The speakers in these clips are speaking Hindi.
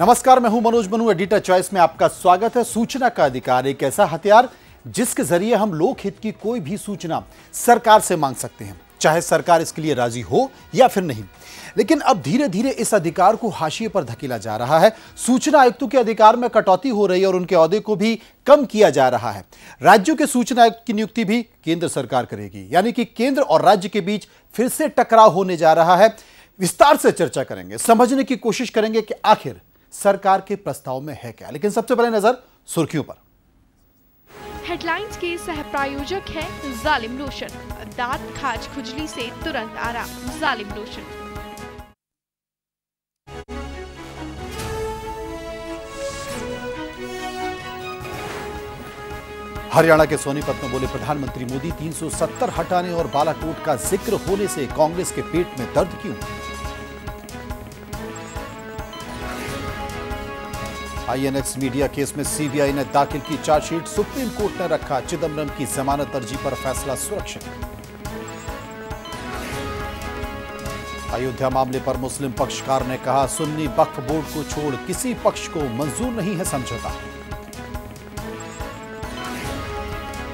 नमस्कार मैं हूं मनोज मनु एडिटर चॉइस में आपका स्वागत है सूचना का अधिकार एक ऐसा हथियार जिसके जरिए हम लोकहित की कोई भी सूचना सरकार से मांग सकते हैं चाहे सरकार इसके लिए राजी हो या फिर नहीं लेकिन अब धीरे धीरे इस अधिकार को हाशिए पर धकेला जा रहा है सूचना आयुक्तों के अधिकार में कटौती हो रही है और उनके अहदे को भी कम किया जा रहा है राज्यों के सूचना आयुक्त की नियुक्ति भी केंद्र सरकार करेगी यानी कि केंद्र और राज्य के बीच फिर से टकराव होने जा रहा है विस्तार से चर्चा करेंगे समझने की कोशिश करेंगे कि आखिर सरकार के प्रस्ताव में है क्या लेकिन सबसे पहले नजर सुर्खियों पर हेडलाइंस के सह प्रायोजक है जालिम रोशन दांत खाज खुजली से तुरंत आराम जालिम रोशन हरियाणा के सोनीपत में बोले प्रधानमंत्री मोदी 370 हटाने और बालाकोट का जिक्र होने से कांग्रेस के पेट में दर्द क्यों आईएनएक्स मीडिया केस में सीबीआई ने दाखिल की चार्जशीट सुप्रीम कोर्ट ने रखा चिदम्बरम की जमानत अर्जी पर फैसला सुरक्षित अयोध्या मामले पर मुस्लिम पक्षकार ने कहा सुन्नी वक्फ बोर्ड को छोड़ किसी पक्ष को मंजूर नहीं है समझौता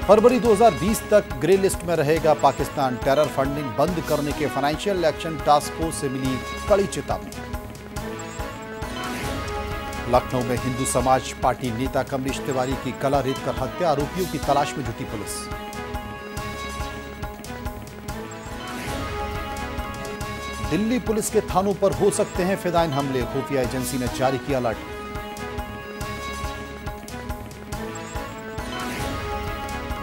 फरवरी 2020 तक ग्रे लिस्ट में रहेगा पाकिस्तान टेरर फंडिंग बंद करने के फाइनेंशियल एक्शन टास्क फोर्स से मिली कड़ी चेतावनी लखनऊ में हिंदू समाज पार्टी नेता कमलेश तिवारी की कला रेत कर हत्या आरोपियों की तलाश में जुटी पुलिस दिल्ली पुलिस के थानों पर हो सकते हैं फिदाइन हमले खुफिया एजेंसी ने जारी किया अलर्ट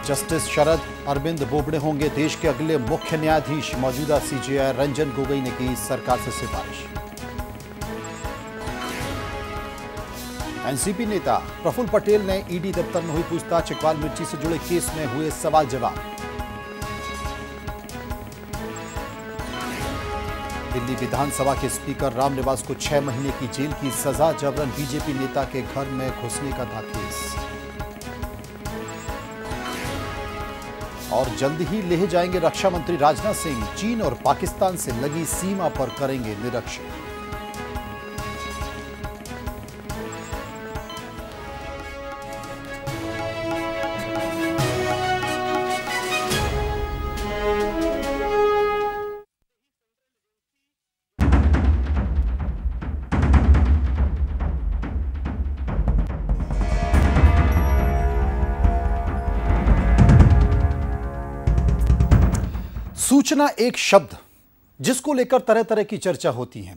जस्टिस शरद अरविंद बोबड़े होंगे देश के अगले मुख्य न्यायाधीश मौजूदा सीजेआई रंजन गोगोई ने की सरकार से सिफारिश एनसीपी नेता प्रफुल्ल पटेल ने ईडी दफ्तर में हुई पूछताछ इकबाल मिर्ची से जुड़े केस में हुए सवाल जवाब दिल्ली विधानसभा के स्पीकर रामनिवास को छह महीने की जेल की सजा जबरन बीजेपी नेता के घर में घुसने का था केस और जल्द ही ले जाएंगे रक्षा मंत्री राजनाथ सिंह चीन और पाकिस्तान से लगी सीमा पर करेंगे निरीक्षण सूचना एक शब्द जिसको लेकर तरह तरह की चर्चा होती है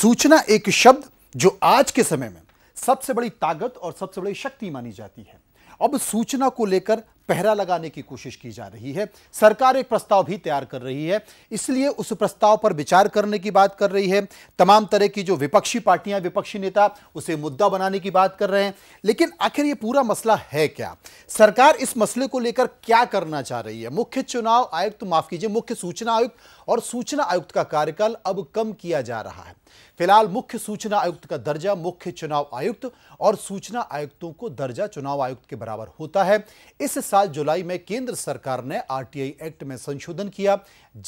सूचना एक शब्द जो आज के समय में सबसे बड़ी ताकत और सबसे बड़ी शक्ति मानी जाती है अब सूचना को लेकर पहरा लगाने की कोशिश की जा रही है सरकार एक प्रस्ताव भी तैयार कर रही है इसलिए उस प्रस्ताव पर विचार करने की बात कर रही है तमाम तरह की जो विपक्षी पार्टियां विपक्षी नेता उसे मुद्दा बनाने की बात कर रहे हैं लेकिन आखिर ये पूरा मसला है क्या सरकार इस मसले को लेकर क्या करना चाह रही है मुख्य चुनाव आयुक्त तो माफ कीजिए मुख्य सूचना आयुक्त और सूचना आयुक्त का कार्यकाल अब कम किया जा रहा है फिलहाल मुख्य सूचना आयुक्त का दर्जा मुख्य चुनाव आयुक्त और सूचना आयुक्तों को दर्जा चुनाव आयुक्त के बराबर होता है इस साल जुलाई में केंद्र सरकार ने आरटीआई एक्ट में संशोधन किया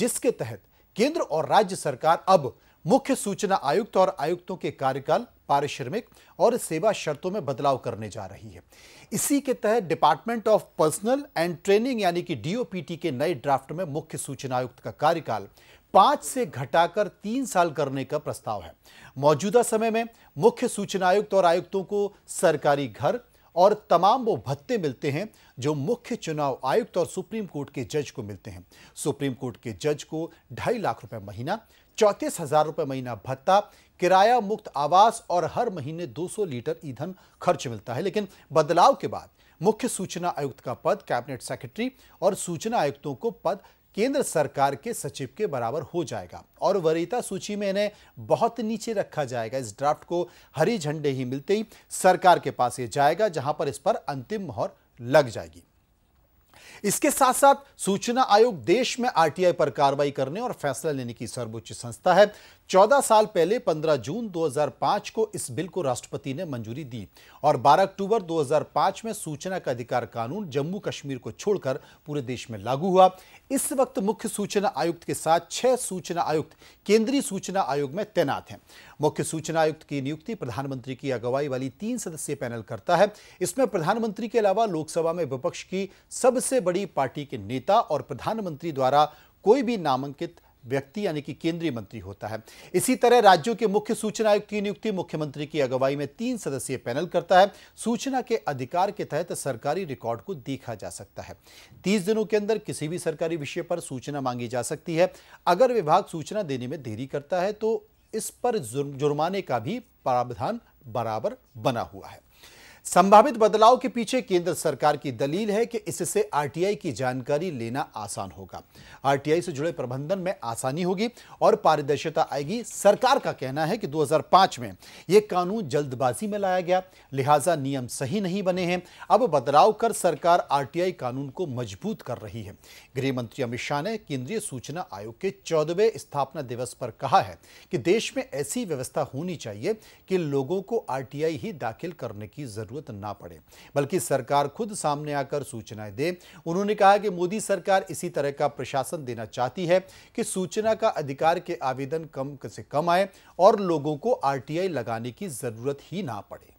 जिसके तहत केंद्र और राज्य सरकार अब मुख्य सूचना आयुक्त और आयुक्तों के कार्यकाल पारिश्रमिक और सेवा शर्तों में बदलाव करने जा रही है इसी के तहत department of personnel and training यानी कि डीओपीटी के नए ड्राफ्ट में मुख्य सूचना आयुक्त का कार्यकाल पांच से घटाकर तीन साल करने का प्रस्ताव है मौजूदा समय में मुख्य सूचना आयुक्त और आयुक्तों को सरकारी घर और तमाम वो भत्ते मिलते हैं जो मुख्य चुनाव आयुक्त और सुप्रीम कोर्ट के जज को मिलते हैं सुप्रीम कोर्ट के जज को ढाई लाख रुपए महीना चौंतीस हजार रुपये महीना भत्ता किराया मुक्त आवास और हर महीने 200 लीटर ईंधन खर्च मिलता है लेकिन बदलाव के बाद मुख्य सूचना आयुक्त का पद कैबिनेट सेक्रेटरी और सूचना आयुक्तों को पद केंद्र सरकार के सचिव के बराबर हो जाएगा और वरीयता सूची में इन्हें बहुत नीचे रखा जाएगा इस ड्राफ्ट को हरी झंडे ही मिलते ही सरकार के पास ये जाएगा जहां पर इस पर अंतिम मोहर लग जाएगी इसके साथ साथ सूचना आयोग देश में आरटीआई पर कार्रवाई करने और फैसला लेने की सर्वोच्च संस्था है 14 साल पहले 15 जून 2005 को इस बिल को राष्ट्रपति ने मंजूरी दी और 12 अक्टूबर 2005 में सूचना का अधिकार कानून जम्मू कश्मीर को छोड़कर पूरे देश में लागू हुआ इस वक्त मुख्य सूचना आयुक्त के साथ छह सूचना आयुक्त केंद्रीय सूचना आयोग में तैनात हैं मुख्य सूचना आयुक्त की नियुक्ति प्रधानमंत्री की अगुवाई वाली तीन सदस्यीय पैनल करता है इसमें प्रधानमंत्री के अलावा लोकसभा में विपक्ष की सबसे बड़ी पार्टी के नेता और प्रधानमंत्री द्वारा कोई भी नामांकित व्यक्ति यानी कि केंद्रीय मंत्री होता है इसी तरह राज्यों के मुख्य सूचना आयुक्त की नियुक्ति मुख्यमंत्री की अगुवाई में तीन सदस्यीय पैनल करता है सूचना के अधिकार के तहत सरकारी रिकॉर्ड को देखा जा सकता है तीस दिनों के अंदर किसी भी सरकारी विषय पर सूचना मांगी जा सकती है अगर विभाग सूचना देने में देरी करता है तो इस पर जुर्माने का भी प्रावधान बराबर बना हुआ है संभावित बदलाव के पीछे केंद्र सरकार की दलील है कि इससे आरटीआई की जानकारी लेना आसान होगा आरटीआई से जुड़े प्रबंधन में आसानी होगी और पारदर्शिता आएगी सरकार का कहना है कि 2005 में यह कानून जल्दबाजी में लाया गया लिहाजा नियम सही नहीं बने हैं अब बदलाव कर सरकार आरटीआई कानून को मजबूत कर रही है गृह मंत्री अमित शाह ने केंद्रीय सूचना आयोग के चौदहवें स्थापना दिवस पर कहा है कि देश में ऐसी व्यवस्था होनी चाहिए कि लोगों को आरटीआई ही दाखिल करने की जरूरत जरूरत ना पड़े बल्कि सरकार खुद सामने आकर सूचनाएं दे उन्होंने कहा कि मोदी सरकार इसी तरह का प्रशासन देना चाहती है कि सूचना का अधिकार के आवेदन कम से कम आए और लोगों को आरटीआई लगाने की जरूरत ही ना पड़े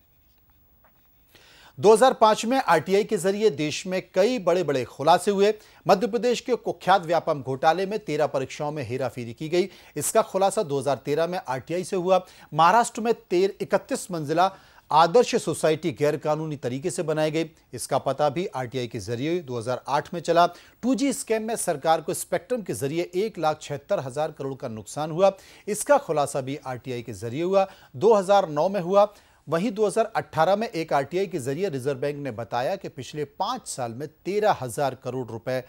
2005 में आरटीआई के जरिए देश में कई बड़े बड़े खुलासे हुए मध्य प्रदेश के कुख्यात व्यापम घोटाले में तेरह परीक्षाओं में हेराफेरी की गई इसका खुलासा 2013 में आरटीआई से हुआ महाराष्ट्र में तेर इकतीस मंजिला आदर्श सोसाइटी गैरकानूनी तरीके से बनाई गई इसका पता भी आरटीआई के जरिए 2008 में चला 2G स्कैम में सरकार को स्पेक्ट्रम के जरिए एक लाख छिहत्तर हजार करोड़ का नुकसान हुआ इसका खुलासा भी आरटीआई के जरिए हुआ 2009 में हुआ वहीं 2018 में एक आरटीआई के जरिए रिजर्व बैंक ने बताया कि पिछले पाँच साल में तेरह हजार करोड़ रुपए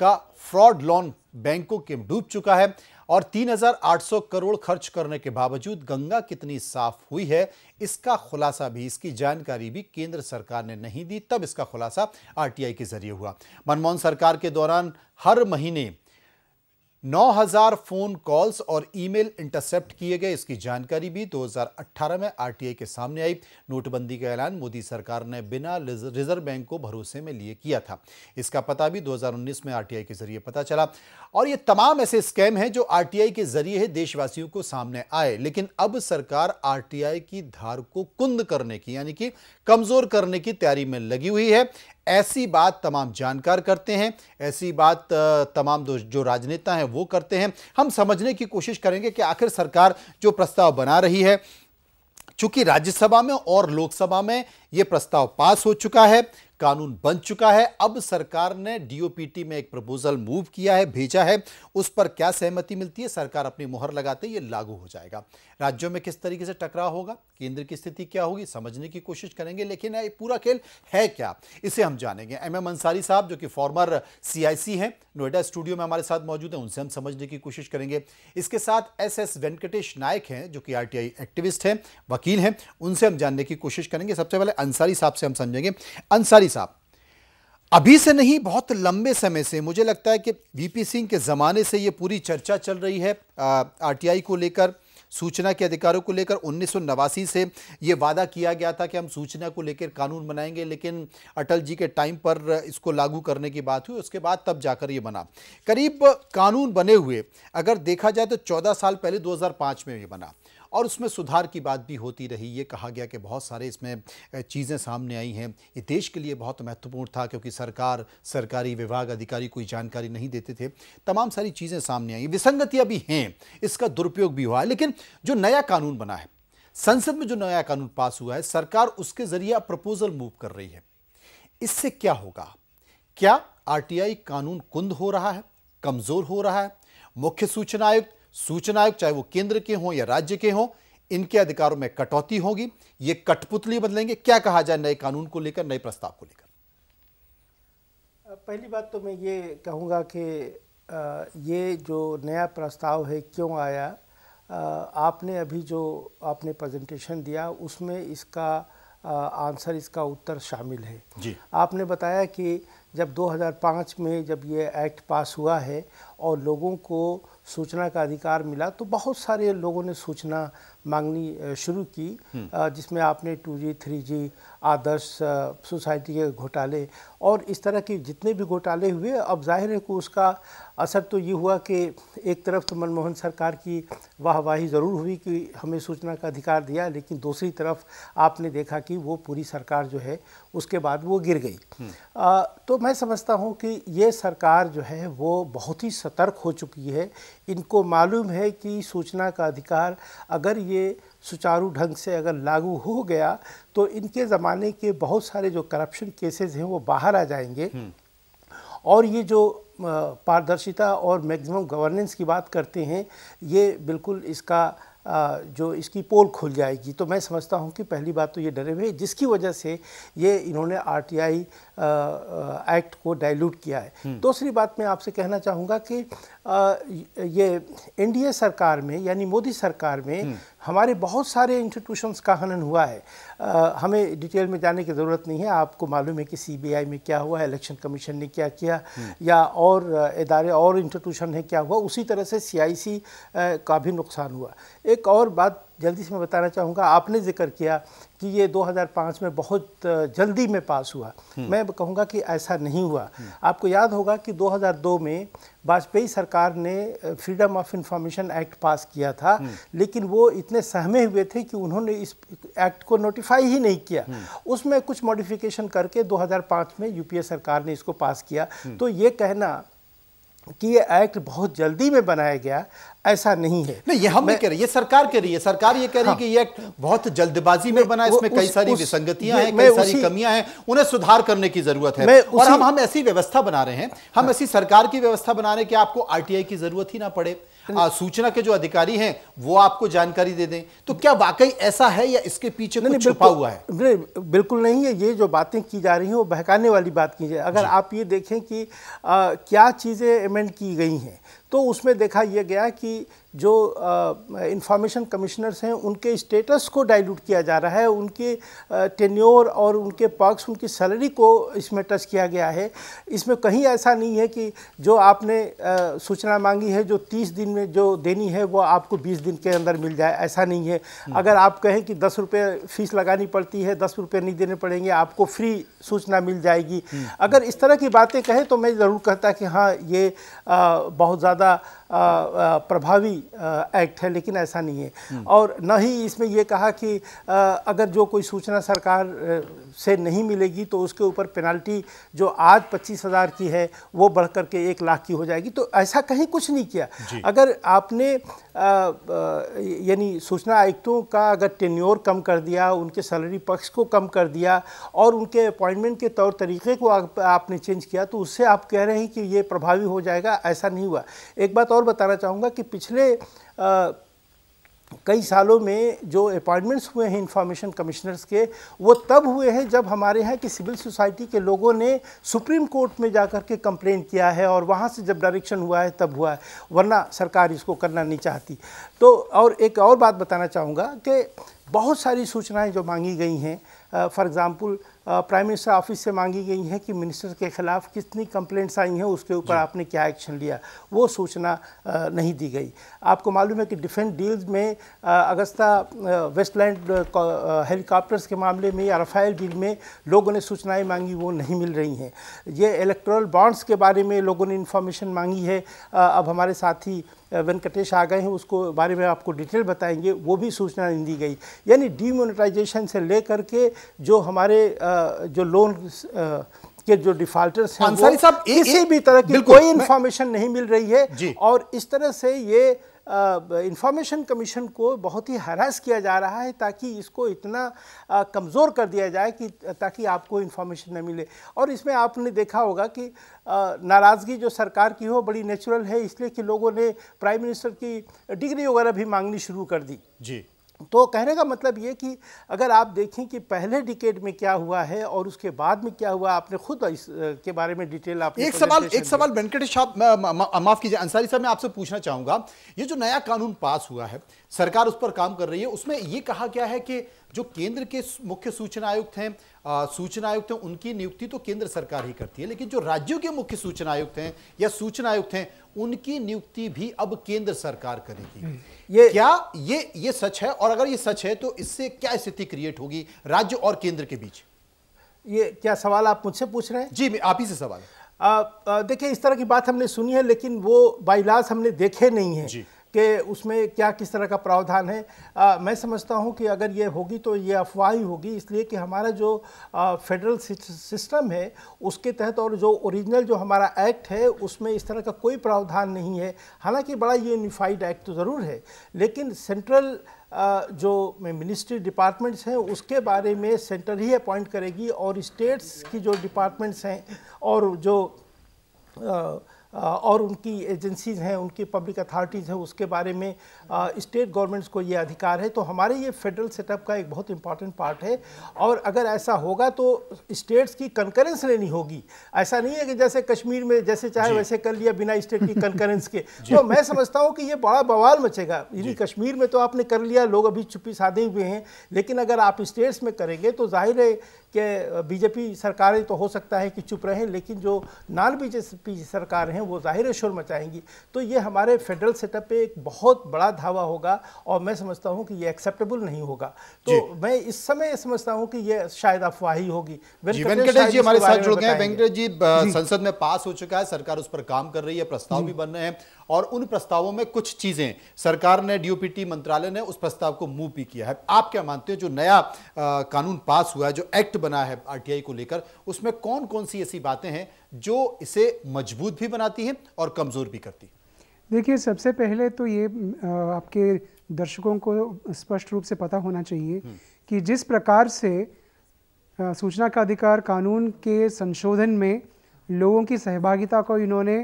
का फ्रॉड लोन बैंकों के डूब चुका है और 3,800 करोड़ खर्च करने के बावजूद गंगा कितनी साफ हुई है इसका खुलासा भी इसकी जानकारी भी केंद्र सरकार ने नहीं दी तब इसका खुलासा आरटीआई के जरिए हुआ मनमोहन सरकार के दौरान हर महीने 9000 फोन कॉल्स और ईमेल इंटरसेप्ट किए गए इसकी जानकारी भी 2018 में आरटीआई के सामने आई नोटबंदी का ऐलान मोदी सरकार ने बिना रिजर्व बैंक को भरोसे में लिए किया था इसका पता भी 2019 में आरटीआई के जरिए पता चला और ये तमाम ऐसे स्कैम हैं जो आरटीआई के जरिए देशवासियों को सामने आए लेकिन अब सरकार आर की धार को कुंद करने की यानी कि कमजोर करने की तैयारी में लगी हुई है ऐसी बात तमाम जानकार करते हैं ऐसी बात तमाम जो राजनेता हैं वो करते हैं हम समझने की कोशिश करेंगे कि आखिर सरकार जो प्रस्ताव बना रही है चूंकि राज्यसभा में और लोकसभा में ये प्रस्ताव पास हो चुका है कानून बन चुका है अब सरकार ने डीओपीटी में एक प्रपोजल मूव किया है भेजा है उस पर क्या सहमति मिलती है सरकार अपनी मुहर लगाते ये लागू हो जाएगा राज्यों में किस तरीके से टकराव होगा केंद्र की स्थिति क्या होगी समझने की कोशिश करेंगे लेकिन ये पूरा खेल है क्या इसे हम जानेंगे एम एम अंसारी साहब जो कि फॉर्मर सीआईसी हैं नोएडा स्टूडियो में हमारे साथ मौजूद हैं उनसे हम समझने की कोशिश करेंगे इसके साथ एस एस वेंकटेश नायक हैं जो कि आर एक्टिविस्ट हैं वकील हैं उनसे हम जानने की कोशिश करेंगे सबसे पहले अंसारी साहब से हम समझेंगे अंसारी साहब अभी से नहीं बहुत लंबे समय से मुझे लगता है कि वीपी सिंह के ज़माने से ये पूरी चर्चा चल रही है आरटीआई को लेकर सूचना के अधिकारों को लेकर उन्नीस से ये वादा किया गया था कि हम सूचना को लेकर कानून बनाएंगे लेकिन अटल जी के टाइम पर इसको लागू करने की बात हुई उसके बाद तब जाकर ये बना करीब कानून बने हुए अगर देखा जाए तो 14 साल पहले 2005 में ये बना और उसमें सुधार की बात भी होती रही ये कहा गया कि बहुत सारे इसमें चीज़ें सामने आई हैं ये देश के लिए बहुत महत्वपूर्ण था क्योंकि सरकार सरकारी विभाग अधिकारी कोई जानकारी नहीं देते थे तमाम सारी चीज़ें सामने आई विसंगतियाँ भी हैं इसका दुरुपयोग भी हुआ है लेकिन जो नया कानून बना है संसद में जो नया कानून पास हुआ है सरकार उसके जरिए प्रपोजल मूव कर रही है इससे क्या होगा क्या आरटीआई कानून कुंद हो रहा है कमजोर हो रहा है मुख्य सूचना आयुक्त सूचना आयुक्त चाहे वो केंद्र के हों या राज्य के हों इनके अधिकारों में कटौती होगी ये कठपुतली बदलेंगे क्या कहा जाए नए कानून को लेकर नए प्रस्ताव को लेकर पहली बात तो मैं ये कहूँगा कि ये जो नया प्रस्ताव है क्यों आया आपने अभी जो आपने प्रेजेंटेशन दिया उसमें इसका आंसर इसका उत्तर शामिल है जी आपने बताया कि जब 2005 में जब ये एक्ट पास हुआ है और लोगों को सूचना का अधिकार मिला तो बहुत सारे लोगों ने सूचना मांगनी शुरू की हम्म। जिसमें आपने two G three G Adarsh society के घोटाले और इस तरह के जितने भी घोटाले हुए अब जाहिर है कि उसका असर तो ये हुआ कि एक तरफ तो मनमोहन सरकार की वाहवाही ज़रूर हुई कि हमें सूचना का अधिकार दिया लेकिन दूसरी तरफ आपने देखा कि वो पूरी सरकार जो है उसके बाद वो गिर गई आ, हम्म। तो मैं समझता हूँ कि ये सरकार जो है वो बहुत ही सतर्क हो चुकी है इनको मालूम है कि सूचना का अधिकार अगर ये सुचारू ढंग से अगर लागू हो गया तो इनके ज़माने के बहुत सारे जो करप्शन केसेस हैं वो बाहर आ जाएंगे हम्म। और ये जो पारदर्शिता और मैक्सिमम गवर्नेंस की बात करते हैं ये बिल्कुल इसका जो इसकी पोल खुल जाएगी तो मैं समझता हूं कि पहली बात तो ये डरे हुए जिसकी वजह से ये इन्होंने आरटीआई एक्ट को डाइल्यूट किया है हम्म। दूसरी बात मैं आपसे कहना चाहूँगा कि ये एनडीए सरकार में यानी मोदी सरकार में हम्म। हमारे बहुत सारे इंस्टीट्यूशंस का हनन हुआ है आ, हमें डिटेल में जाने की ज़रूरत नहीं है आपको मालूम है कि सीबीआई में क्या हुआ है इलेक्शन कमीशन ने क्या किया हम्म। या और इदारे और इंस्टीट्यूशन ने क्या हुआ उसी तरह से सी का भी नुकसान हुआ एक और बात जल्दी से मैं बताना चाहूँगा आपने जिक्र किया कि ये 2005 में बहुत जल्दी में पास हुआ हम्म। मैं कहूँगा कि ऐसा नहीं हुआ आपको याद होगा कि 2002 में वाजपेयी सरकार ने freedom of information act pass किया था हम्म। लेकिन वो इतने सहमे हुए थे कि उन्होंने इस एक्ट को नोटिफाई ही नहीं किया हम्म। उसमें कुछ मॉडिफिकेशन करके 2005 में यूपीए सरकार ने इसको पास किया तो ये कहना कि ये एक्ट बहुत जल्दी में बनाया गया ऐसा नहीं है नहीं ये हम नहीं कह रहे ये सरकार कह रही है सरकार ये कह रही है हाँ। कि ये एक्ट बहुत जल्दबाजी में बना इसमें कई सारी विसंगतियां हैं कई सारी कमियां हैं उन्हें सुधार करने की जरूरत है और हम हम ऐसी व्यवस्था बना रहे हैं हम हाँ। ऐसी सरकार की व्यवस्था बना रहे हैं कि आपको आरटीआई की जरूरत ही ना पड़े आ, सूचना के जो अधिकारी हैं वो आपको जानकारी दे दें तो क्या वाकई ऐसा है या इसके पीछे नहीं, कुछ छुपा हुआ है नहीं बिल्कुल नहीं है ये जो बातें की जा रही हैं वो बहकाने वाली बात की जाए अगर आप ये देखें कि आ, क्या चीज़ें अमेंड की गई हैं तो उसमें देखा यह गया कि जो इंफॉर्मेशन कमिश्नर्स हैं उनके स्टेटस को डाइल्यूट किया जा रहा है उनके टेन्योर और उनके पर्क्स उनकी सैलरी को इसमें टच किया गया है इसमें कहीं ऐसा नहीं है कि जो आपने सूचना मांगी है जो तीस दिन में जो देनी है वो आपको बीस दिन के अंदर मिल जाए ऐसा नहीं है हम्म। अगर आप कहें कि दस रुपये फीस लगानी पड़ती है दस रुपये नहीं देने पड़ेंगे आपको फ्री सूचना मिल जाएगी हम्म। अगर इस तरह की बातें कहें तो मैं ज़रूर कहता कि हाँ ये बहुत ज़्यादा प्रभावी एक्ट है लेकिन ऐसा नहीं है हम्म। और न ही इसमें यह कहा कि अगर जो कोई सूचना सरकार से नहीं मिलेगी तो उसके ऊपर पेनल्टी जो आज पच्चीस हज़ार की है वो बढ़ करके एक लाख की हो जाएगी तो ऐसा कहीं कुछ नहीं किया अगर आपने यानी सूचना आयुक्तों का अगर टेन्योर कम कर दिया उनके सैलरी पक्ष को कम कर दिया और उनके अपॉइंटमेंट के तौर तरीके को आप, आपने चेंज किया तो उससे आप कह रहे हैं कि ये प्रभावी हो जाएगा ऐसा नहीं हुआ एक बात और और बताना चाहूँगा कि पिछले आ, कई सालों में जो अपॉइंटमेंट्स हुए हैं इंफॉर्मेशन कमिश्नर्स के वो तब हुए हैं जब हमारे यहाँ की सिविल सोसाइटी के लोगों ने सुप्रीम कोर्ट में जाकर के कंप्लेन किया है और वहाँ से जब डायरेक्शन हुआ है तब हुआ है वरना सरकार इसको करना नहीं चाहती तो और एक और बात बताना चाहूँगा कि बहुत सारी सूचनाएं जो मांगी गई हैं for example prime minister office से मांगी गई हैं कि मिनिस्टर के खिलाफ कितनी कंप्लेंट्स आई हैं उसके ऊपर आपने क्या एक्शन लिया वो सूचना नहीं दी गई आपको मालूम है कि डिफेंस डील्स में अगस्ता वेस्टलैंड हेलीकॉप्टर्स के मामले में या रफाइल डील में लोगों ने सूचनाएं मांगी वो नहीं मिल रही हैं ये इलेक्ट्रल बॉन्ड्स के बारे में लोगों ने इन्फॉर्मेशन मांगी है अब हमारे साथी वेंकटेश आ गए हैं उसको बारे में आपको डिटेल बताएंगे वो भी सूचना नहीं दी गई यानी डीमोनेटाइजेशन से लेकर के जो हमारे जो लोन कि जो डिफाल्टर्स हैं अंसारी साहब किसी भी तरह की कोई इन्फॉर्मेशन नहीं मिल रही है और इस तरह से ये इंफॉर्मेशन कमीशन को बहुत ही हरास किया जा रहा है ताकि इसको इतना कमज़ोर कर दिया जाए कि ताकि आपको इन्फॉर्मेशन न मिले और इसमें आपने देखा होगा कि नाराज़गी जो सरकार की हो बड़ी नेचुरल है इसलिए कि लोगों ने प्राइम मिनिस्टर की डिग्री वगैरह भी मांगनी शुरू कर दी जी तो कहने का मतलब ये कि अगर आप देखें कि पहले डिकेड में क्या हुआ है और उसके बाद में क्या हुआ आपने खुद इस के बारे में डिटेल आप एक सवाल एक सवाल वेंकटेश माफ़ कीजिए अंसारी साहब मैं आपसे पूछना चाहूँगा ये जो नया कानून पास हुआ है सरकार उस पर काम कर रही है उसमें ये कहा गया है कि जो केंद्र के मुख्य सूचना आयुक्त हैं सूचना आयुक्त हैं उनकी नियुक्ति तो केंद्र सरकार ही करती है लेकिन जो राज्यों के मुख्य सूचना आयुक्त हैं या सूचना आयुक्त हैं उनकी नियुक्ति भी अब केंद्र सरकार करेगी हम्म। ये क्या ये ये सच है और अगर ये सच है तो इससे क्या स्थिति क्रिएट होगी राज्य और केंद्र के बीच ये क्या सवाल आप मुझसे पूछ रहे हैं जी आप ही से सवाल देखिए इस तरह की बात हमने सुनी है लेकिन वो बाइलाज हमने देखे नहीं है जी कि उसमें क्या किस तरह का प्रावधान है आ, मैं समझता हूं कि अगर ये होगी तो ये अफवाह ही होगी इसलिए कि हमारा जो आ, फेडरल सिस्टम है उसके तहत और जो ओरिजिनल जो हमारा एक्ट है उसमें इस तरह का कोई प्रावधान नहीं है हालांकि बड़ा यूनिफाइड एक्ट तो ज़रूर है लेकिन सेंट्रल जो मिनिस्ट्री डिपार्टमेंट्स हैं उसके बारे में सेंटर ही अपॉइंट करेगी और स्टेट्स की जो डिपार्टमेंट्स हैं और जो और उनकी एजेंसीज़ हैं उनकी पब्लिक अथॉरिटीज़ हैं उसके बारे में स्टेट गवर्नमेंट्स को ये अधिकार है तो हमारे ये फेडरल सेटअप का एक बहुत इंपॉर्टेंट पार्ट है और अगर ऐसा होगा तो स्टेट्स की कंकरेंस लेनी होगी ऐसा नहीं है कि जैसे कश्मीर में जैसे चाहे वैसे कर लिया बिना स्टेट की कंकरेंस के तो मैं समझता हूँ कि ये बड़ा बवाल मचेगा यानी कश्मीर में तो आपने कर लिया लोग अभी छुपी साधे हुए हैं लेकिन अगर आप स्टेट्स में करेंगे तो जाहिर है कि बीजेपी सरकारें तो हो सकता है कि चुप रहें लेकिन जो नॉन बीजेपी सरकार हैं वो ज़ाहिर शोर मचाएंगी तो ये हमारे फेडरल सेटअप पे एक बहुत बड़ा धावा होगा और मैं समझता हूँ कि ये एक्सेप्टेबल नहीं होगा तो मैं इस समय समझता हूँ कि ये शायद अफवाह ही होगी वेंकटेश जी हमारे साथ जुड़ गए वेंकटेश जी संसद में पास हो चुका है सरकार उस पर काम कर रही है प्रस्ताव भी बन रहे हैं और उन प्रस्तावों में कुछ चीजें सरकार ने डीओपीटी मंत्रालय ने उस प्रस्ताव को मूव भी किया है आप क्या मानते हो जो नया आ, कानून पास हुआ है जो एक्ट बना है आरटीआई को लेकर उसमें कौन कौन सी ऐसी बातें हैं जो इसे मजबूत भी बनाती हैं और कमजोर भी करती देखिए सबसे पहले तो ये आपके दर्शकों को स्पष्ट रूप से पता होना चाहिए हम्म। कि जिस प्रकार से सूचना का अधिकार कानून के संशोधन में लोगों की सहभागिता को इन्होंने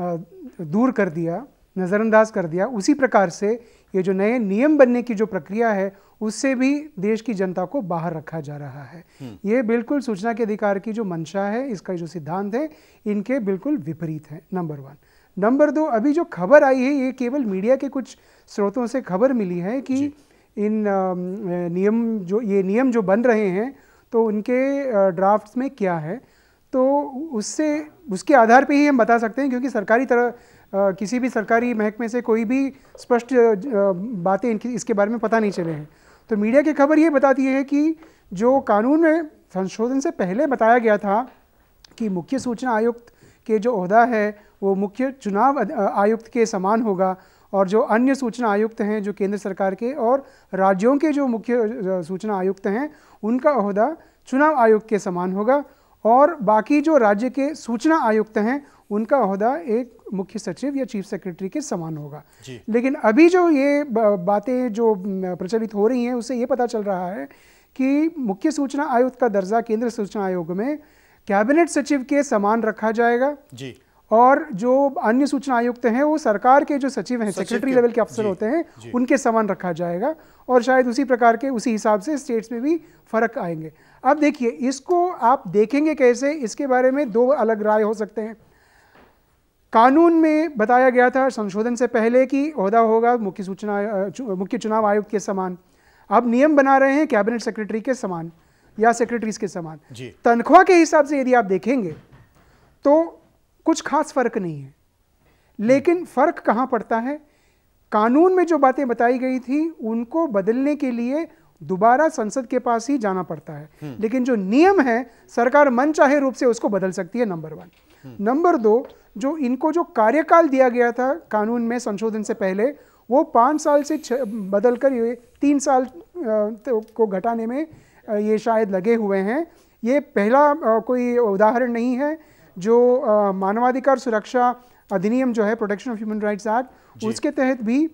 दूर कर दिया नज़रअंदाज कर दिया उसी प्रकार से ये जो नए नियम बनने की जो प्रक्रिया है उससे भी देश की जनता को बाहर रखा जा रहा है हम्म। ये बिल्कुल सूचना के अधिकार की जो मंशा है इसका जो सिद्धांत है इनके बिल्कुल विपरीत है नंबर वन नंबर दो अभी जो खबर आई है ये केवल मीडिया के कुछ स्रोतों से खबर मिली है कि इन नियम जो ये नियम जो बन रहे हैं तो उनके ड्राफ्ट्स में क्या है तो उससे उसके आधार पे ही हम बता सकते हैं क्योंकि सरकारी तरह किसी भी सरकारी महकमे से कोई भी स्पष्ट बातें इनकी इसके बारे में पता नहीं चले हैं तो मीडिया की खबर ये बताती है कि जो कानून में संशोधन से पहले बताया गया था कि मुख्य सूचना आयुक्त के जो अहदा है वो मुख्य चुनाव आयुक्त के समान होगा और जो अन्य सूचना आयुक्त हैं जो केंद्र सरकार के और राज्यों के जो मुख्य सूचना आयुक्त हैं उनका अहदा चुनाव आयोग के समान होगा और बाकी जो राज्य के सूचना आयुक्त हैं उनका अहदा एक मुख्य सचिव या चीफ सेक्रेटरी के समान होगा लेकिन अभी जो ये बातें जो प्रचलित हो रही हैं उससे ये पता चल रहा है कि मुख्य सूचना आयुक्त का दर्जा केंद्र सूचना आयोग में कैबिनेट सचिव के समान रखा जाएगा जी और जो अन्य सूचना आयुक्त हैं वो सरकार के जो सचिव हैं सेक्रेटरी लेवल के अफसर होते हैं उनके समान रखा जाएगा और शायद उसी प्रकार के उसी हिसाब से स्टेट्स में भी फर्क आएंगे अब देखिए इसको आप देखेंगे कैसे इसके बारे में दो अलग राय हो सकते हैं कानून में बताया गया था संशोधन से पहले कि अहदा होगा मुख्य सूचना मुख्य चुनाव आयुक्त के समान अब नियम बना रहे हैं कैबिनेट सेक्रेटरी के समान या सेक्रेटरीज के समान तनख्वाह के हिसाब से यदि आप देखेंगे तो कुछ खास फर्क नहीं है लेकिन फर्क कहाँ पड़ता है कानून में जो बातें बताई गई थी उनको बदलने के लिए दोबारा संसद के पास ही जाना पड़ता है हम्म। लेकिन जो नियम है सरकार मन चाहे रूप से उसको बदल सकती है नंबर वन नंबर दो जो इनको जो कार्यकाल दिया गया था कानून में संशोधन से पहले वो पाँच साल से बदल कर ये तीन साल तो को घटाने में ये शायद लगे हुए हैं ये पहला कोई उदाहरण नहीं है जो मानवाधिकार सुरक्षा अधिनियम जो है protection of human rights act उसके तहत भी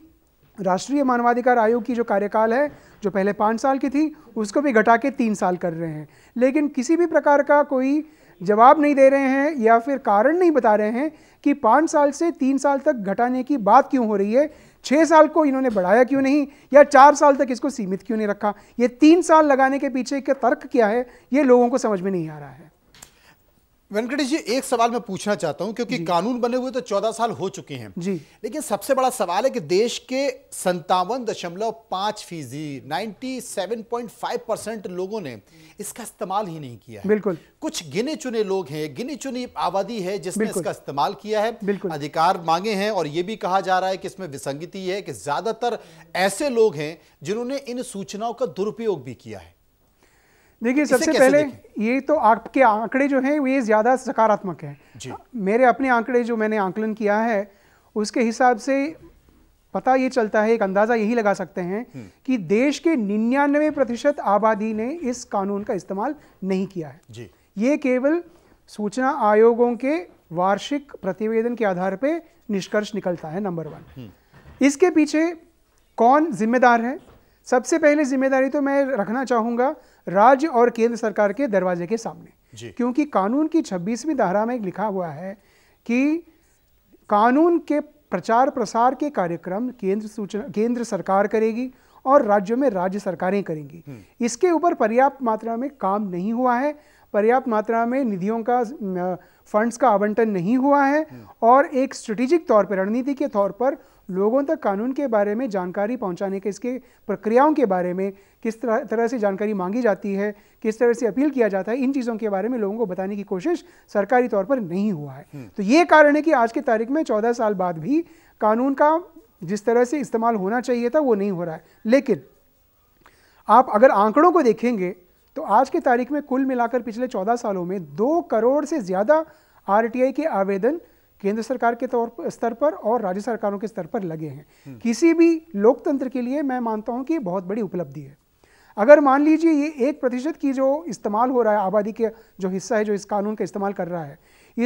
राष्ट्रीय मानवाधिकार आयोग की जो कार्यकाल है जो पहले पाँच साल की थी उसको भी घटा के तीन साल कर रहे हैं लेकिन किसी भी प्रकार का कोई जवाब नहीं दे रहे हैं या फिर कारण नहीं बता रहे हैं कि पाँच साल से तीन साल तक घटाने की बात क्यों हो रही है छः साल को इन्होंने बढ़ाया क्यों नहीं या चार साल तक इसको सीमित क्यों नहीं रखा ये तीन साल लगाने के पीछे का तर्क क्या है ये लोगों को समझ में नहीं आ रहा है वेंकटेश जी एक सवाल मैं पूछना चाहता हूं क्योंकि कानून बने हुए तो चौदह साल हो चुके हैं जी लेकिन सबसे बड़ा सवाल है कि देश के संतावन दशमलव पांच फीसदी ninety seven point five percent लोगों ने इसका इस्तेमाल ही नहीं किया है बिल्कुल कुछ गिने चुने लोग हैं गिनी चुनी आबादी है जिसने इसका इस्तेमाल किया है बिल्कुल अधिकार मांगे हैं और ये भी कहा जा रहा है कि इसमें विसंगति है कि ज्यादातर ऐसे लोग हैं जिन्होंने इन सूचनाओं का दुरुपयोग भी किया है देखिए सबसे पहले ये तो आपके आंकड़े जो हैं ये ज़्यादा सकारात्मक हैं मेरे अपने आंकड़े जो मैंने आंकलन किया है उसके हिसाब से पता ये चलता है एक अंदाज़ा यही लगा सकते हैं हम्म। कि देश के निन्यानवे प्रतिशत आबादी ने इस कानून का इस्तेमाल नहीं किया है जी। ये केवल सूचना आयोगों के वार्षिक प्रतिवेदन के आधार पर निष्कर्ष निकलता है नंबर वन हम्म। इसके पीछे कौन जिम्मेदार है सबसे पहले जिम्मेदारी तो मैं रखना चाहूँगा राज्य और केंद्र सरकार के दरवाजे के सामने क्योंकि कानून की छब्बीसवीं धारा में लिखा हुआ है कि कानून के प्रचार प्रसार के कार्यक्रम केंद्र सूचना केंद्र सरकार करेगी और राज्यों में राज्य सरकारें करेंगी हम्म। इसके ऊपर पर्याप्त मात्रा में काम नहीं हुआ है पर्याप्त मात्रा में निधियों का फंड्स का आवंटन नहीं हुआ है हम्म। और एक स्ट्रेटेजिक तौर पर रणनीति के तौर पर लोगों तक कानून के बारे में जानकारी पहुंचाने के इसके प्रक्रियाओं के बारे में किस तरह तरह से जानकारी मांगी जाती है किस तरह से अपील किया जाता है इन चीज़ों के बारे में लोगों को बताने की कोशिश सरकारी तौर पर नहीं हुआ है हम्म। तो ये कारण है कि आज की तारीख में चौदह साल बाद भी कानून का जिस तरह से इस्तेमाल होना चाहिए था वो नहीं हो रहा है लेकिन आप अगर आंकड़ों को देखेंगे तो आज की तारीख में कुल मिलाकर पिछले चौदह सालों में दो करोड़ से ज़्यादा आर के आवेदन केंद्र सरकार के तौर पर स्तर पर और राज्य सरकारों के स्तर पर लगे हैं हम्म। किसी भी लोकतंत्र के लिए मैं मानता हूं कि बहुत बड़ी उपलब्धि है अगर मान लीजिए ये एक प्रतिशत की जो इस्तेमाल हो रहा है आबादी के जो हिस्सा है जो इस कानून का इस्तेमाल कर रहा है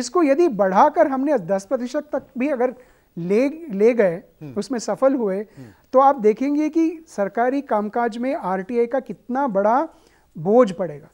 इसको यदि बढ़ाकर हमने दस प्रतिशत तक भी अगर ले ले गए हम्म। उसमें सफल हुए हम्म। तो आप देखेंगे कि सरकारी कामकाज में आरटीआई का कितना बड़ा बोझ पड़ेगा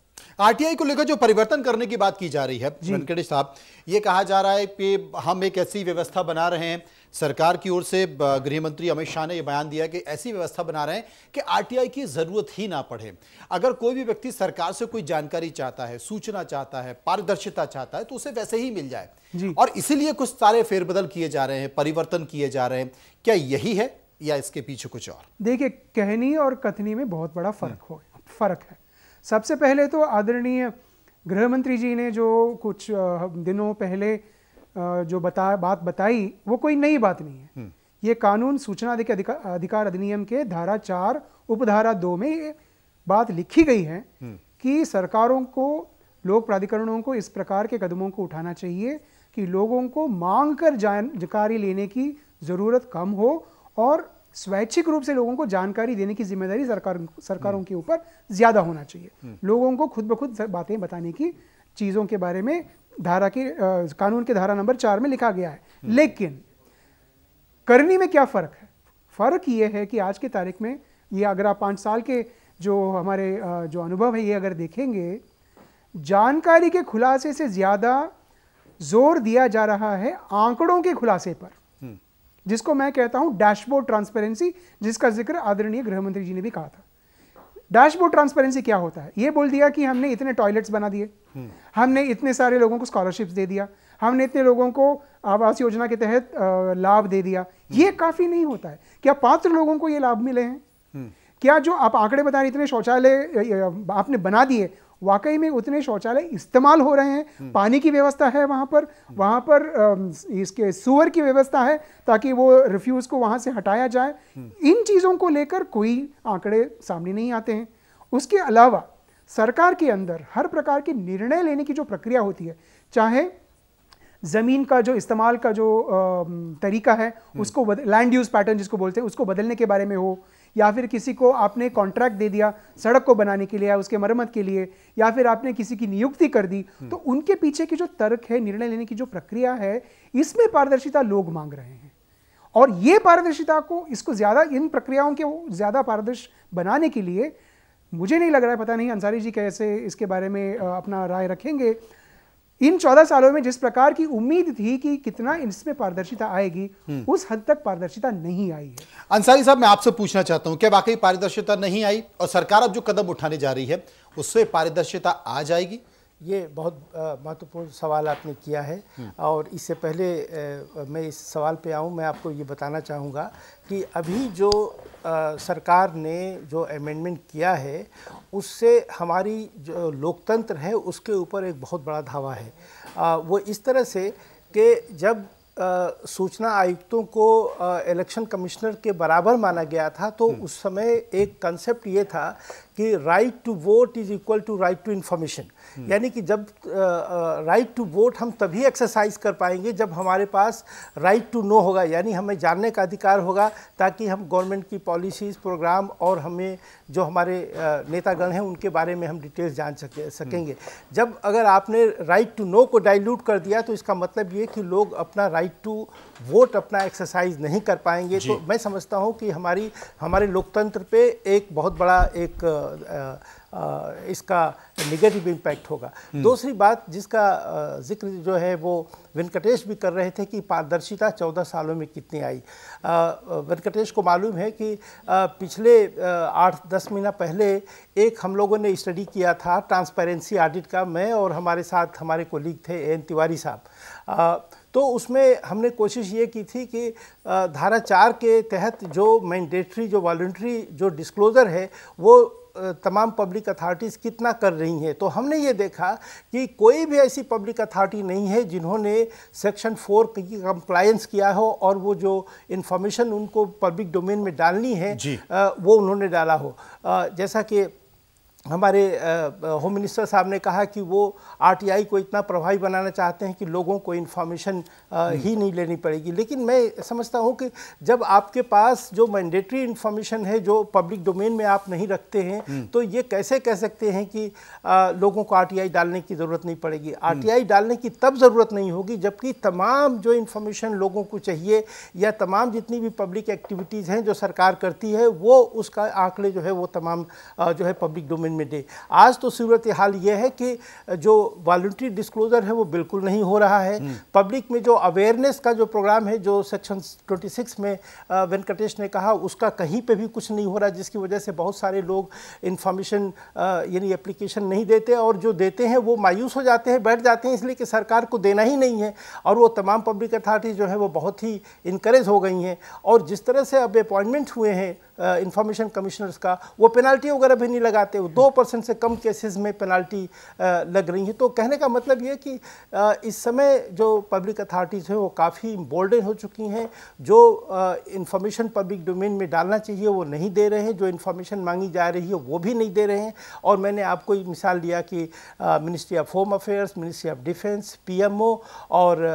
आरटीआई को लेकर जो परिवर्तन करने की बात की जा रही है वेंकटेश साहब ये कहा जा रहा है कि हम एक ऐसी व्यवस्था बना रहे हैं सरकार की ओर से गृह मंत्री अमित शाह ने यह बयान दिया कि ऐसी व्यवस्था बना रहे हैं कि आरटीआई की ज़रूरत ही ना पड़े अगर कोई भी व्यक्ति सरकार से कोई जानकारी चाहता है सूचना चाहता है पारदर्शिता चाहता है तो उसे वैसे ही मिल जाए और इसीलिए कुछ सारे फेरबदल किए जा रहे हैं परिवर्तन किए जा रहे हैं क्या यही है या इसके पीछे कुछ और देखिए कहनी और कथनी में बहुत बड़ा फर्क हम्म। हो फर्क है सबसे पहले तो आदरणीय गृह मंत्री जी ने जो कुछ दिनों पहले जो बता बात बताई वो कोई नई बात नहीं है हम्म। ये कानून सूचना अधिकार अधिकार अधिनियम के धारा चार उपधारा दो में ये बात लिखी गई है हम्म। कि सरकारों को लोक प्राधिकरणों को इस प्रकार के कदमों को उठाना चाहिए कि लोगों को मांग कर जानकारी लेने की ज़रूरत कम हो और स्वैच्छिक रूप से लोगों को जानकारी देने की जिम्मेदारी सरकार सरकारों हम्म। के ऊपर ज़्यादा होना चाहिए लोगों को खुद ब खुद बातें बताने की चीज़ों के बारे में धारा की आ, कानून के धारा नंबर चार में लिखा गया है लेकिन करनी में क्या फ़र्क है फ़र्क ये है कि आज की तारीख में ये अगर आप पाँच साल के जो हमारे जो अनुभव है ये अगर देखेंगे जानकारी के खुलासे से ज़्यादा जोर दिया जा रहा है आंकड़ों के खुलासे पर हम्म। जिसको मैं कहता हूं डैशबोर्ड ट्रांसपेरेंसी जिसका जिक्र आदरणीय गृह मंत्री जी ने भी कहा था डैशबोर्ड ट्रांसपेरेंसी क्या होता है ये बोल दिया कि हमने इतने टॉयलेट्स बना दिए हम्म। हमने इतने सारे लोगों को स्कॉलरशिप्स दे दिया हमने इतने लोगों को आवास योजना के तहत लाभ दे दिया हम्म। ये काफ़ी नहीं होता है क्या पात्र लोगों को ये लाभ मिले हैं हम्म। क्या जो आप आंकड़े बता रहे इतने शौचालय आपने बना दिए वाकई में उतने शौचालय इस्तेमाल हो रहे हैं हम्म। पानी की व्यवस्था है वहाँ पर हम्म। वहाँ पर इसके सुअर की व्यवस्था है ताकि वो रिफ्यूज़ को वहाँ से हटाया जाए हम्म। इन चीज़ों को लेकर कोई आंकड़े सामने नहीं आते हैं उसके अलावा सरकार के अंदर हर प्रकार के निर्णय लेने की जो प्रक्रिया होती है चाहे ज़मीन का जो इस्तेमाल का जो तरीका है उसको लैंड यूज़ पैटर्न जिसको बोलते हैं उसको बदलने के बारे में हो या फिर किसी को आपने कॉन्ट्रैक्ट दे दिया सड़क को बनाने के लिए या उसके मरम्मत के लिए या फिर आपने किसी की नियुक्ति कर दी हम्म। तो उनके पीछे की जो तर्क है निर्णय लेने की जो प्रक्रिया है इसमें पारदर्शिता लोग मांग रहे हैं और ये पारदर्शिता को इसको ज़्यादा इन प्रक्रियाओं के ज़्यादा पारदर्श बनाने के लिए मुझे नहीं लग रहा है पता नहीं अंसारी जी कैसे इसके बारे में अपना राय रखेंगे इन चौदह सालों में जिस प्रकार की उम्मीद थी कि कितना इसमें पारदर्शिता आएगी हम्म। उस हद तक पारदर्शिता नहीं आई है अंसारी साहब मैं आपसे पूछना चाहता हूं क्या वाकई पारदर्शिता नहीं आई और सरकार अब जो कदम उठाने जा रही है उससे पारदर्शिता आ जाएगी ये बहुत महत्वपूर्ण सवाल आपने किया है हम्म। और इससे पहले आ, मैं इस सवाल पे आऊँ मैं आपको ये बताना चाहूँगा कि अभी जो आ, सरकार ने जो अमेंडमेंट किया है उससे हमारी जो लोकतंत्र है उसके ऊपर एक बहुत बड़ा धावा है आ, वो इस तरह से कि जब आ, सूचना आयुक्तों को इलेक्शन कमिश्नर के बराबर माना गया था तो हम्म। उस समय एक कंसेप्ट ये था कि right to vote is equal to right to information हम्म। यानी कि जब राइट टू वोट हम तभी एक्सरसाइज कर पाएंगे जब हमारे पास राइट टू नो होगा यानी हमें जानने का अधिकार होगा ताकि हम गवर्नमेंट की पॉलिसीज़ प्रोग्राम और हमें जो हमारे नेतागण हैं उनके बारे में हम डिटेल्स जान सके सकेंगे हम्म। जब अगर आपने राइट टू नो को डाइल्यूट कर दिया तो इसका मतलब ये कि लोग अपना राइट टू वोट अपना एक्सरसाइज नहीं कर पाएंगे तो मैं समझता हूँ कि हमारी हमारे लोकतंत्र पे एक बहुत बड़ा एक आ, इसका निगेटिव इम्पैक्ट होगा हम्म। दूसरी बात जिसका जिक्र जो है वो वेंकटेश भी कर रहे थे कि पारदर्शिता चौदह सालों में कितनी आई वेंकटेश को मालूम है कि पिछले आठ दस महीना पहले एक हम लोगों ने स्टडी किया था ट्रांसपेरेंसी ऑडिट का मैं और हमारे साथ हमारे कोलीग थे एन तिवारी साहब तो उसमें हमने कोशिश ये की थी कि धारा चार के तहत जो मैंडेटरी जो वॉल्ट्री जो डिस्क्लोज़र है वो तमाम पब्लिक अथॉरिटीज़ कितना कर रही हैं तो हमने ये देखा कि कोई भी ऐसी पब्लिक अथॉरिटी नहीं है जिन्होंने सेक्शन फोर की कंप्लायंस किया हो और वो जो इन्फॉर्मेशन उनको पब्लिक डोमेन में डालनी है आ, वो उन्होंने डाला हो आ, जैसा कि हमारे होम मिनिस्टर साहब ने कहा कि वो आरटीआई को इतना प्रभावी बनाना चाहते हैं कि लोगों को इन्फॉर्मेशन हम्म। ही नहीं लेनी पड़ेगी लेकिन मैं समझता हूँ कि जब आपके पास जो मैंडेटरी इन्फॉर्मेशन है जो पब्लिक डोमेन में आप नहीं रखते हैं हम्म। तो ये कैसे कह सकते हैं कि आ, लोगों को आर डालने की ज़रूरत नहीं पड़ेगी आर हम्म। डालने की तब ज़रूरत नहीं होगी जबकि तमाम जो इन्फॉर्मेशन लोगों को चाहिए या तमाम जितनी भी पब्लिक एक्टिविटीज़ हैं जो सरकार करती है वो उसका आंकड़े जो है वो तमाम जो है पब्लिक डोमेन अमेंडमेंट डे आज तो सूरत हाल ये है कि जो वॉल्ट्री डिस्क्लोज़र है वो बिल्कुल नहीं हो रहा है पब्लिक हम्म। में जो अवेयरनेस का जो प्रोग्राम है जो सेक्शन 26 में वेंकटेश ने कहा उसका कहीं पे भी कुछ नहीं हो रहा जिसकी वजह से बहुत सारे लोग इन्फॉर्मेशन यानी एप्लीकेशन नहीं देते और जो देते हैं वो मायूस हो जाते हैं बैठ जाते हैं इसलिए कि सरकार को देना ही नहीं है और वो तमाम पब्लिक अथॉरिटी जो है वो बहुत ही इनक्रेज हो गई हैं और जिस तरह से अब अपॉइंटमेंट हुए हैं इंफॉर्मेशन कमिश्नर्स का वो पेनाल्टी वगैरह भी नहीं लगाते वो दो परसेंट से कम केसेस में पेनल्टी लग रही है तो कहने का मतलब ये कि इस समय जो पब्लिक अथॉरिटीज़ हैं वो काफ़ी इम्बोल्डन हो चुकी हैं जो इन्फॉर्मेशन पब्लिक डोमेन में डालना चाहिए वो नहीं दे रहे हैं जो इन्फॉर्मेशन मांगी जा रही है वो भी नहीं दे रहे हैं और मैंने आपको मिसाल दिया कि ministry of home affairs ministry of defence पी और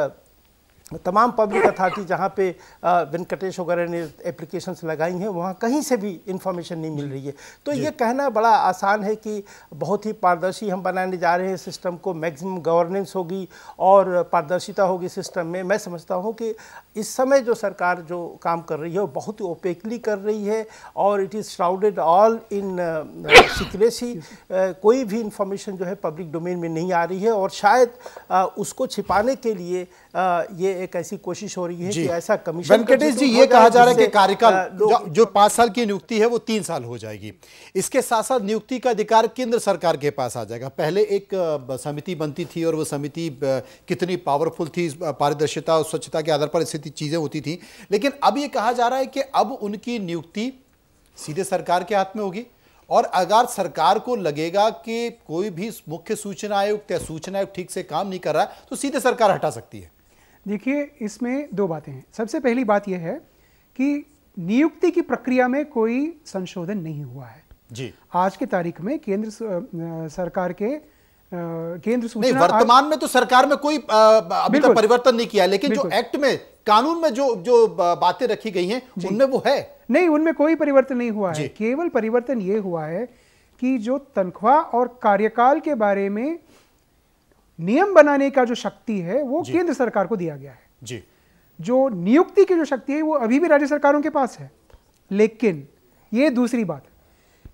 तमाम पब्लिक अथॉरिटी जहाँ पे वेंकटेश वगैरह ने एप्लीकेशंस लगाई हैं वहाँ कहीं से भी इन्फॉर्मेशन नहीं मिल रही है तो ये कहना बड़ा आसान है कि बहुत ही पारदर्शी हम बनाने जा रहे हैं सिस्टम को मैक्सिमम गवर्नेंस होगी और पारदर्शिता होगी सिस्टम में मैं समझता हूँ कि इस समय जो सरकार जो काम कर रही है वो बहुत ही ओपेकली कर रही है और it is shrouded all in secrecy कोई भी इंफॉर्मेशन जो है पब्लिक डोमेन में नहीं आ रही है और शायद uh, उसको छिपाने के लिए uh, ये एक ऐसी कोशिश हो रही है कि ऐसा कमीशन वेंकटेश जी ये कहा जा रहा है कि कार्यकाल uh, जो पाँच साल की नियुक्ति है वो तीन साल हो जाएगी इसके साथ साथ नियुक्ति का अधिकार केंद्र सरकार के पास आ जाएगा पहले एक uh, समिति बनती थी और वो समिति uh, कितनी पावरफुल थी पारदर्शिता और स्वच्छता के आधार पर स्थिति थी चीज़ें होती थी लेकिन अब ये कहा जा रहा है कि अब उनकी नियुक्ति सीधे सरकार के हाथ में होगी और अगर सरकार को लगेगा कि कोई भी मुख्य सूचना आयुक्त या सूचना आयुक्त ठीक से काम नहीं कर रहा तो सीधे सरकार हटा सकती है देखिए इसमें दो बातें हैं सबसे पहली बात यह है कि नियुक्ति की प्रक्रिया में कोई संशोधन नहीं हुआ है जी आज की तारीख में केंद्र सरकार के केंद्र सूचना नहीं वर्तमान में तो सरकार में कोई अभी तक परिवर्तन नहीं किया लेकिन जो एक्ट में कानून में जो जो बातें रखी गई हैं उनमें वो है नहीं उनमें कोई परिवर्तन नहीं हुआ है केवल परिवर्तन ये हुआ है कि जो तनख्वाह और कार्यकाल के बारे में नियम बनाने का जो शक्ति है वो केंद्र सरकार को दिया गया है जी जो नियुक्ति की जो शक्ति है वो अभी भी राज्य सरकारों के पास है लेकिन ये दूसरी बात है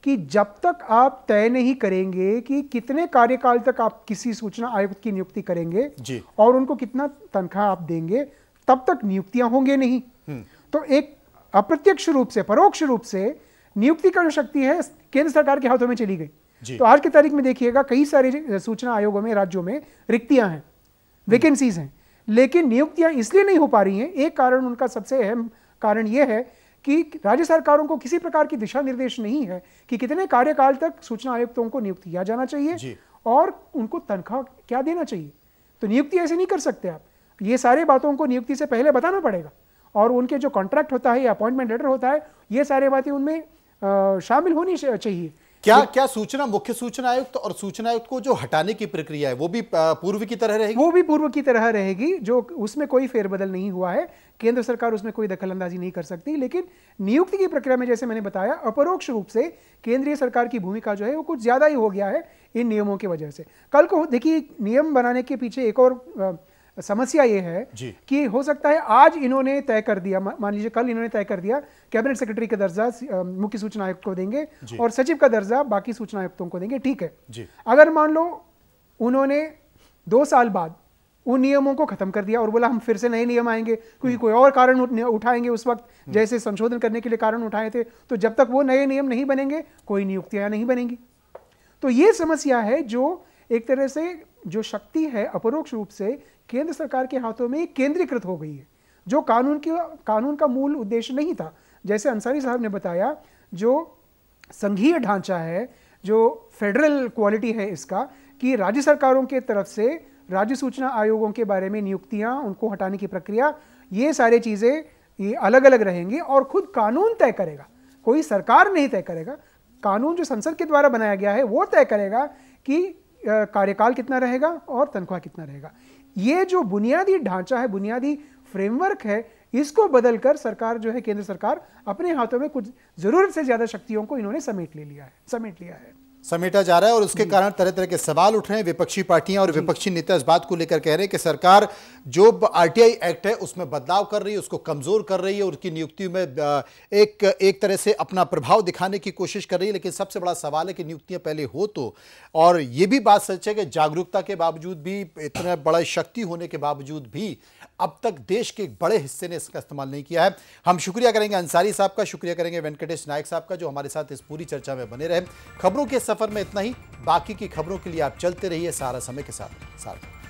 कि जब तक आप तय नहीं करेंगे कि कितने कार्यकाल तक आप किसी सूचना आयुक्त की नियुक्ति करेंगे जी। और उनको कितना तनख्वाह आप देंगे तब तक नियुक्तियां होंगे नहीं हम्म। तो एक अप्रत्यक्ष रूप से परोक्ष रूप से नियुक्ति का जो शक्ति है केंद्र सरकार के हाथों में चली गई तो आज की तारीख में देखिएगा कई सारे सूचना आयोगों में राज्यों में रिक्तियां हैं वैकेंसीज हैं लेकिन नियुक्तियां इसलिए नहीं हो पा रही हैं एक कारण उनका सबसे अहम कारण यह है कि राज्य सरकारों को किसी प्रकार की दिशा निर्देश नहीं है कि कितने कार्यकाल तक सूचना आयुक्तों को नियुक्त किया जाना चाहिए और उनको तनख्वाह क्या देना चाहिए तो नियुक्ति ऐसे नहीं कर सकते आप ये सारे बातों को नियुक्ति से पहले बताना पड़ेगा और उनके जो कॉन्ट्रैक्ट होता है या अपॉइंटमेंट लेटर होता है ये सारे बातें उनमें शामिल होनी चाहिए क्या क्या सूचना मुख्य सूचना आयुक्त और सूचना आयुक्त को जो हटाने की प्रक्रिया है वो भी पूर्व की तरह रहेगी वो भी पूर्व की तरह रहेगी जो उसमें कोई फेरबदल नहीं हुआ है केंद्र सरकार उसमें कोई दखलंदाजी नहीं कर सकती लेकिन नियुक्ति की प्रक्रिया में जैसे मैंने बताया अपरोक्ष रूप से केंद्रीय सरकार की भूमिका जो है वो कुछ ज़्यादा ही हो गया है इन नियमों की वजह से कल को देखिए नियम बनाने के पीछे एक और समस्या ये है कि हो सकता है आज इन्होंने तय कर दिया मान लीजिए कल इन्होंने तय कर दिया कैबिनेट सेक्रेटरी का दर्जा मुख्य सूचना आयुक्त को देंगे और सचिव का दर्जा बाकी सूचना आयुक्तों को देंगे ठीक है अगर मान लो उन्होंने दो साल बाद उन नियमों को खत्म कर दिया और बोला हम फिर से नए नियम आएंगे क्योंकि हम्म। कोई और कारण उठाएंगे उस वक्त हम्म। जैसे संशोधन करने के लिए कारण उठाए थे तो जब तक वो नए नियम नहीं बनेंगे कोई नियुक्तियां नहीं बनेंगी तो ये समस्या है जो एक तरह से जो शक्ति है अपरोक्ष रूप से केंद्र सरकार के हाथों में केंद्रीकृत हो गई है जो कानून की कानून का मूल उद्देश्य नहीं था जैसे अंसारी साहब ने बताया जो संघीय ढांचा है जो फेडरल क्वालिटी है इसका कि राज्य सरकारों के तरफ से राज्य सूचना आयोगों के बारे में नियुक्तियां उनको हटाने की प्रक्रिया ये सारी चीज़ें ये अलग अलग रहेंगी और खुद कानून तय करेगा कोई सरकार नहीं तय करेगा कानून जो संसद के द्वारा बनाया गया है वो तय करेगा कि कार्यकाल कितना रहेगा और तनख्वाह कितना रहेगा ये जो बुनियादी ढांचा है बुनियादी फ्रेमवर्क है इसको बदलकर सरकार जो है केंद्र सरकार अपने हाथों में कुछ ज़रूरत से ज़्यादा शक्तियों को इन्होंने समेट ले लिया है समेट लिया है समेटा जा रहा है और उसके हम्म। कारण तरह तरह के सवाल उठ रहे हैं विपक्षी पार्टियां और विपक्षी नेता इस बात को लेकर कह रहे हैं कि सरकार जो आरटीआई एक्ट है उसमें बदलाव कर रही है उसको कमजोर कर रही है उसकी नियुक्ति में एक एक तरह से अपना प्रभाव दिखाने की कोशिश कर रही है लेकिन सबसे बड़ा सवाल है कि नियुक्तियां पहले हो तो और ये भी बात सच है कि जागरूकता के बावजूद भी इतना बड़ा शक्ति होने के बावजूद भी अब तक देश के बड़े हिस्से ने इसका इस्तेमाल नहीं किया है हम शुक्रिया करेंगे अंसारी साहब का शुक्रिया करेंगे वेंकटेश नायक साहब का जो हमारे साथ इस पूरी चर्चा में बने रहे खबरों के सफर में इतना ही बाकी की खबरों के लिए आप चलते रहिए सारा समय के साथ साथ